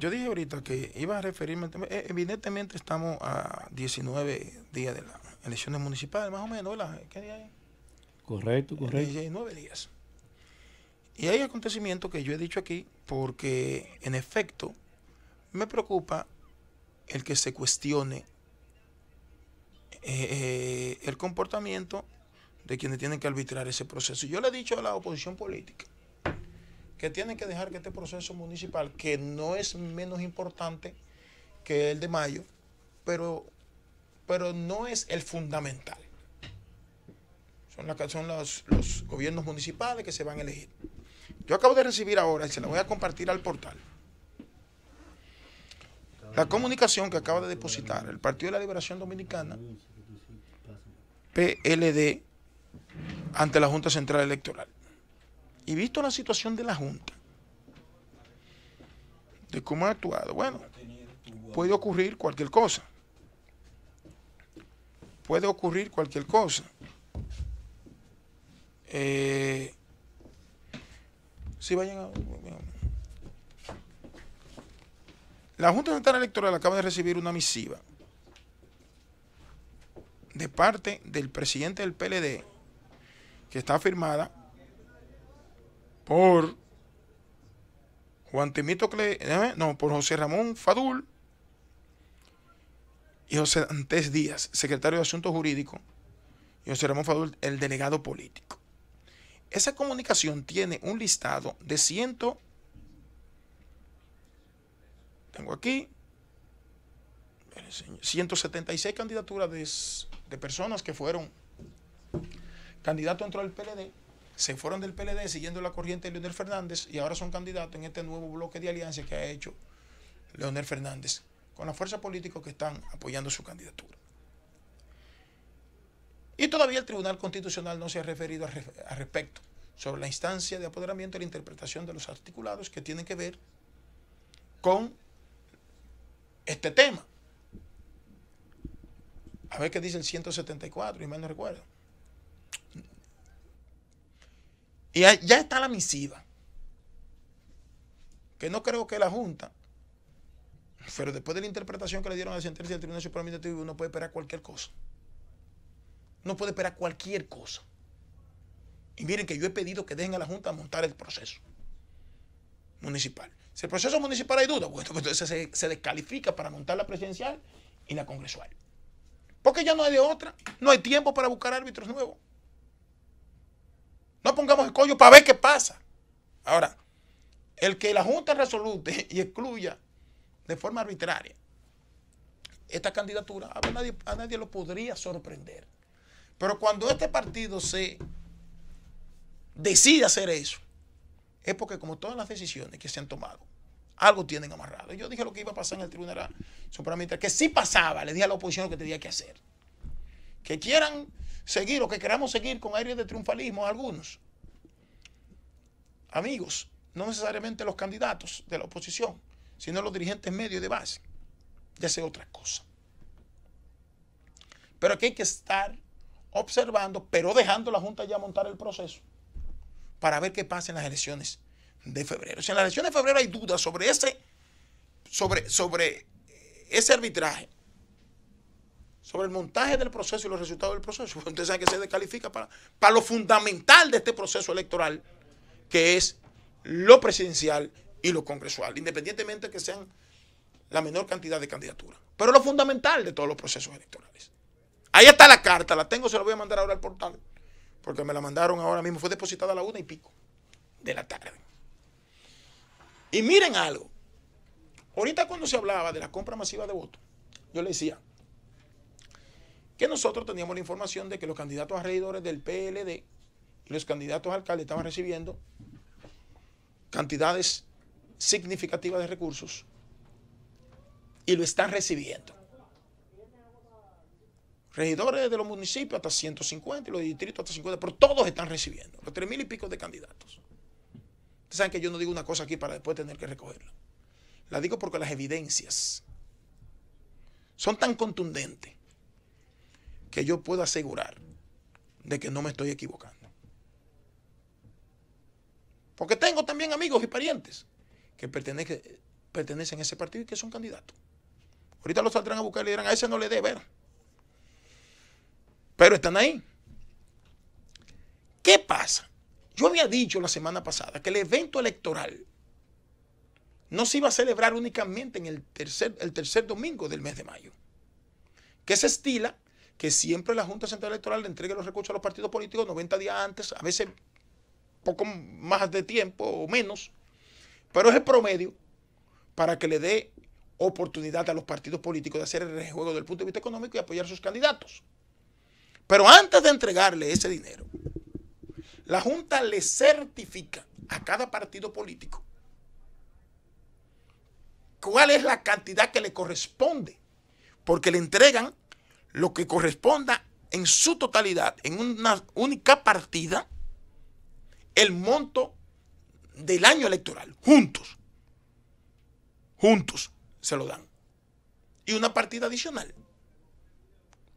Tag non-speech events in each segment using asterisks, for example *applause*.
Yo dije ahorita que iba a referirme, eh, eh, evidentemente estamos a 19 días de las elecciones municipales, más o menos, ¿Qué día hay? Correcto, eh, correcto. 19 días. Y hay acontecimientos que yo he dicho aquí porque, en efecto, me preocupa el que se cuestione el comportamiento de quienes tienen que arbitrar ese proceso. Yo le he dicho a la oposición política que tienen que dejar que este proceso municipal, que no es menos importante que el de mayo, pero, pero no es el fundamental. Son, son los, los gobiernos municipales que se van a elegir. Yo acabo de recibir ahora, y se la voy a compartir al portal, la comunicación que acaba de depositar el Partido de la Liberación Dominicana, PLD, ante la Junta Central Electoral. Y visto la situación de la Junta, de cómo ha actuado, bueno, puede ocurrir cualquier cosa. Puede ocurrir cualquier cosa. Eh, si vayan La Junta Central Electoral acaba de recibir una misiva de parte del presidente del PLD que está firmada por Juan ¿eh? no, por José Ramón Fadul y José antés Díaz, secretario de Asuntos Jurídicos, y José Ramón Fadul, el delegado político. Esa comunicación tiene un listado de ciento. Tengo aquí. 176 candidaturas de, personas que fueron candidato dentro del PLD se fueron del PLD siguiendo la corriente de Leonel Fernández y ahora son candidatos en este nuevo bloque de alianza que ha hecho Leonel Fernández con las fuerzas políticas que están apoyando su candidatura. Y todavía el Tribunal Constitucional no se ha referido al, respecto sobre la instancia de apoderamiento y la interpretación de los articulados que tienen que ver con este tema. A ver qué dice el 174, y me recuerdo. Y ya está la misiva. Que no creo que la Junta, pero después de la interpretación que le dieron a la sentencia del Tribunal Supremo uno puede esperar cualquier cosa. No puede esperar cualquier cosa. Y miren que yo he pedido que dejen a la Junta montar el proceso municipal. Si el proceso municipal hay duda, pues entonces se descalifica para montar la presidencial y la congresual. Porque ya no hay de otra. No hay tiempo para buscar árbitros nuevos. No pongamos el coño para ver qué pasa. Ahora, el que la Junta resolute *laughs* y excluya de forma arbitraria esta candidatura, a nadie, lo podría sorprender. Pero cuando este partido se decide hacer eso, es porque como todas las decisiones que se han tomado, algo tienen amarrado. Yo dije lo que iba a pasar en el Tribunal Supremo, que sí pasaba, le dije a la oposición lo que tenía que hacer que quieran seguir o que queramos seguir con aire de triunfalismo algunos, amigos, no necesariamente los candidatos de la oposición, sino los dirigentes medios de base, ya sea otra cosa. Pero aquí hay que estar observando, pero dejando la Junta ya montar el proceso para ver qué pasa en las elecciones de febrero. Si en las elecciones de febrero hay dudas sobre ese, sobre, sobre ese arbitraje, sobre el montaje del proceso y los resultados del proceso. *laughs* Ustedes saben que se descalifica para, para lo fundamental de este proceso electoral, que es lo presidencial y lo congresual, independientemente de que sean la menor cantidad de candidaturas. Pero lo fundamental de todos los procesos electorales. Ahí está la carta, la tengo, se la voy a mandar ahora al portal, porque me la mandaron ahora mismo, fue depositada a la una y pico de la tarde. Y miren algo, ahorita cuando se hablaba de la compra masiva de votos, yo le decía, que nosotros teníamos la información de que los candidatos a regidores del PLD los candidatos a alcalde estaban recibiendo cantidades significativas de recursos y lo están recibiendo. Regidores de los municipios hasta 150 los distritos hasta 50, pero todos están recibiendo, los tres mil y pico de candidatos. Ustedes saben que yo no digo una cosa aquí para después tener que recogerla. La digo porque las evidencias son tan contundentes que yo puedo asegurar de que no me estoy equivocando. Porque tengo también amigos y parientes que pertenecen, pertenecen a ese partido y que son candidatos. Ahorita los saldrán a buscar y le dirán, a ese no le dé ver. Pero están ahí. ¿Qué pasa? Yo había dicho la semana pasada que el evento electoral no se iba a celebrar únicamente en el tercer, el tercer domingo del mes de mayo, que se estila que siempre la Junta Central Electoral le entregue los recursos a los partidos políticos 90 días antes, a veces poco más de tiempo o menos, pero es el promedio para que le dé oportunidad a los partidos políticos de hacer el rejuego del punto de vista económico y apoyar a sus candidatos. Pero antes de entregarle ese dinero, la Junta le certifica a cada partido político cuál es la cantidad que le corresponde, porque le entregan lo que corresponda en su totalidad, en una única partida, el monto del año electoral, juntos. Juntos se lo dan. Y una partida adicional.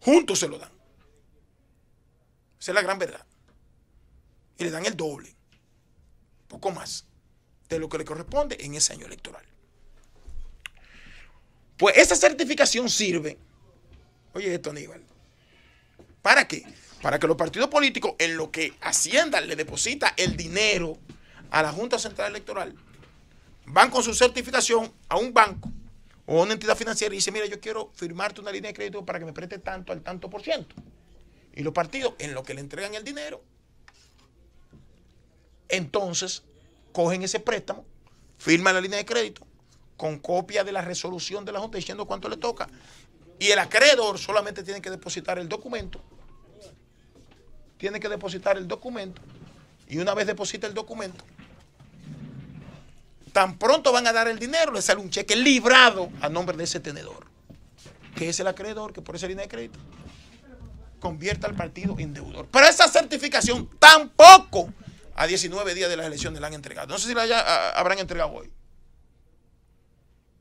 Juntos se lo dan. Esa es la gran verdad. Y le dan el doble, poco más, de lo que le corresponde en ese año electoral. Pues esa certificación sirve Oye, esto, Aníbal. ¿Para qué? Para que los partidos políticos, en lo que Hacienda le deposita el dinero a la Junta Central Electoral, van con su certificación a un banco o a una entidad financiera y dicen, mira, yo quiero firmarte una línea de crédito para que me preste tanto al tanto por ciento. Y los partidos, en lo que le entregan el dinero, entonces cogen ese préstamo, firman la línea de crédito, con copia de la resolución de la Junta diciendo cuánto le toca y el acreedor solamente tiene que depositar el documento. Tiene que depositar el documento. Y una vez deposita el documento, tan pronto van a dar el dinero, le sale un cheque librado a nombre de ese tenedor, que es el acreedor que por esa línea de crédito convierta al partido en deudor. Pero esa certificación tampoco a 19 días de las elecciones la han entregado. No sé si la habrán entregado hoy.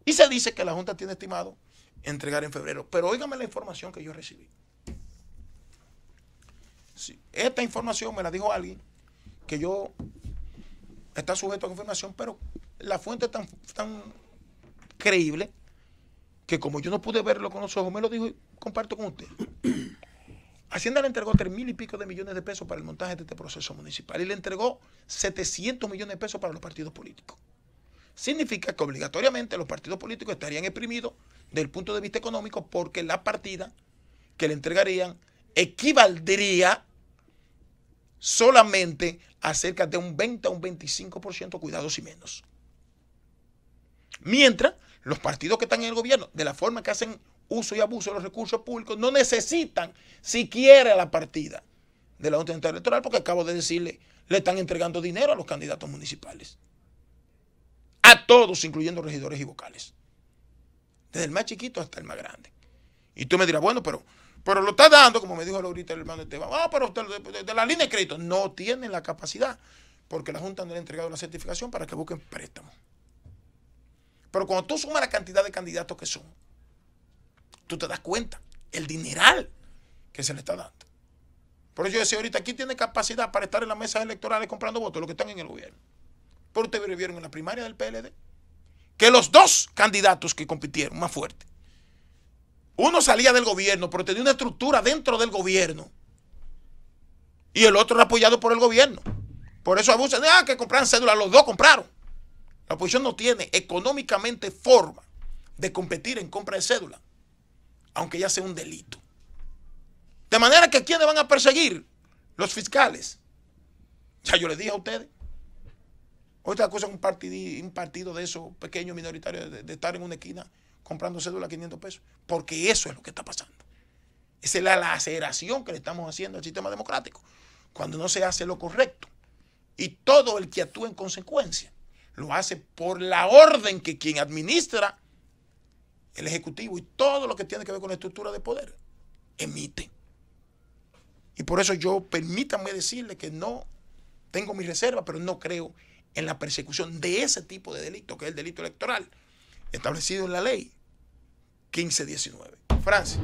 Y se dice que la Junta tiene estimado entregar en febrero. Pero óigame la información que yo recibí. esta información me la dijo alguien que yo está sujeto a confirmación, pero la fuente es tan, tan creíble que como yo no pude verlo con los ojos, me lo dijo y comparto con usted. *clears throat* Hacienda le entregó tres mil y pico de millones de pesos para el montaje de este proceso municipal y le entregó 700 millones de pesos para los partidos políticos. Significa que obligatoriamente los partidos políticos estarían exprimidos del punto de vista económico porque la partida que le entregarían equivaldría solamente a cerca de un 20 a un 25%, cuidados y menos. Mientras, los partidos que están en el gobierno, de la forma que hacen uso y abuso de los recursos públicos, no necesitan siquiera la partida de la Junta Electoral, porque acabo de decirle, le están entregando dinero a los candidatos municipales. A todos, incluyendo regidores y vocales desde el más chiquito hasta el más grande. Y tú me dirás, bueno, pero, pero lo está dando, como me dijo ahorita el hermano Esteban, ah, pero usted, de, la línea de crédito no tiene la capacidad, porque la Junta no le ha entregado una certificación para que busquen préstamos. Pero cuando tú sumas la cantidad de candidatos que son, tú te das cuenta el dineral que se le está dando. Por eso yo decía ahorita, ¿quién tiene capacidad para estar en las mesas electorales comprando votos? Los que están en el gobierno. Pero ustedes vivieron en la primaria del PLD que los dos candidatos que compitieron más fuerte. Uno salía del gobierno, pero tenía una estructura dentro del gobierno. Y el otro era apoyado por el gobierno. Por eso abusan ah, que compraron cédula. Los dos compraron. La oposición no tiene económicamente forma de competir en compra de cédula, aunque ya sea un delito. De manera que ¿quiénes van a perseguir? Los fiscales. Ya yo les dije a ustedes. Otra cosa es un, un partido de esos pequeños minoritarios de, estar en una esquina comprando cédula a 500 pesos, porque eso es lo que está pasando. Esa es la laceración que le estamos haciendo al sistema democrático, cuando no se hace lo correcto. Y todo el que actúa en consecuencia lo hace por la orden que quien administra el Ejecutivo y todo lo que tiene que ver con la estructura de poder emite. Y por eso yo permítame decirle que no tengo mi reserva, pero no creo en la persecución de ese tipo de delito, que es el delito electoral, establecido en la ley 1519. Francia.